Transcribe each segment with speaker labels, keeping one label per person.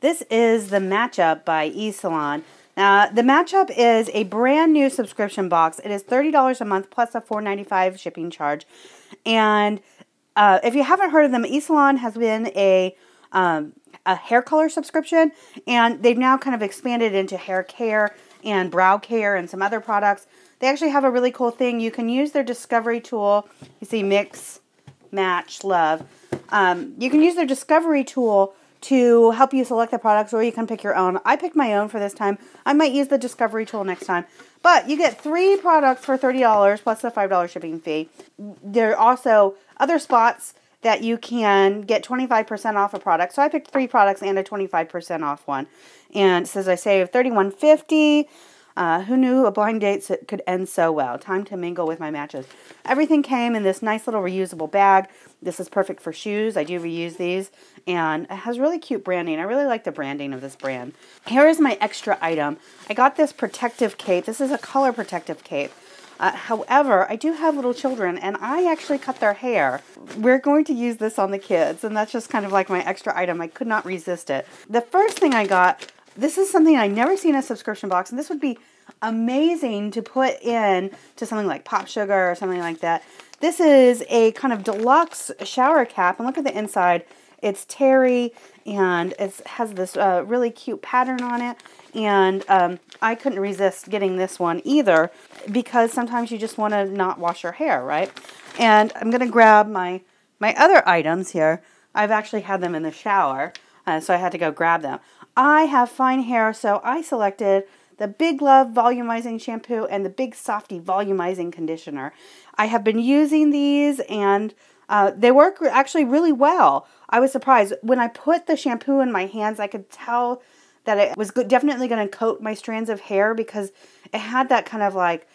Speaker 1: This is the matchup by eSalon. Now, uh, the matchup is a brand new subscription box. It is $30 a month plus a $4.95 shipping charge. And uh, if you haven't heard of them, eSalon has been a um, a hair color subscription, and they've now kind of expanded into hair care and brow care and some other products. They actually have a really cool thing. You can use their discovery tool. You see, mix, match, love. Um, you can use their discovery tool to help you select the products or you can pick your own. I picked my own for this time. I might use the discovery tool next time. But you get three products for $30 plus the $5 shipping fee. There are also other spots that you can get 25% off a product. So I picked three products and a 25% off one. And it says I save 31.50 uh, who knew a blind date could end so well? Time to mingle with my matches. Everything came in this nice little reusable bag. This is perfect for shoes. I do reuse these. And it has really cute branding. I really like the branding of this brand. Here is my extra item. I got this protective cape. This is a color protective cape. Uh, however, I do have little children and I actually cut their hair. We're going to use this on the kids and that's just kind of like my extra item. I could not resist it. The first thing I got this is something I never seen a subscription box, and this would be amazing to put in to something like Pop Sugar or something like that. This is a kind of deluxe shower cap, and look at the inside. It's terry, and it has this uh, really cute pattern on it, and um, I couldn't resist getting this one either because sometimes you just want to not wash your hair, right? And I'm going to grab my, my other items here. I've actually had them in the shower, uh, so I had to go grab them. I have fine hair, so I selected the Big Love Volumizing Shampoo and the Big Softy Volumizing Conditioner. I have been using these and uh, they work actually really well. I was surprised. When I put the shampoo in my hands, I could tell that it was definitely going to coat my strands of hair because it had that kind of like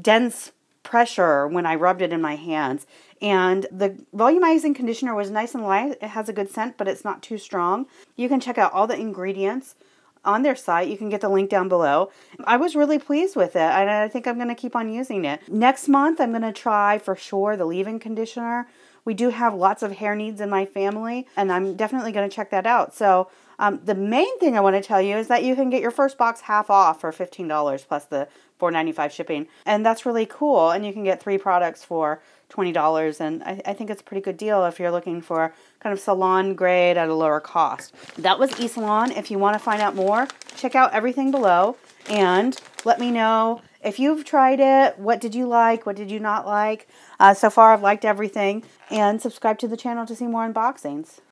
Speaker 1: dense pressure when I rubbed it in my hands. And the volumizing conditioner was nice and light. It has a good scent, but it's not too strong. You can check out all the ingredients on their site. You can get the link down below. I was really pleased with it, and I think I'm going to keep on using it. Next month, I'm going to try for sure the leave in conditioner. We do have lots of hair needs in my family, and I'm definitely going to check that out. So um, the main thing I want to tell you is that you can get your first box half off for $15 plus the $4.95 shipping. And that's really cool. And you can get three products for $20. And I, I think it's a pretty good deal if you're looking for kind of salon grade at a lower cost. That was eSalon. If you want to find out more, check out everything below and let me know if you've tried it. What did you like? What did you not like? Uh, so far, I've liked everything. And subscribe to the channel to see more unboxings.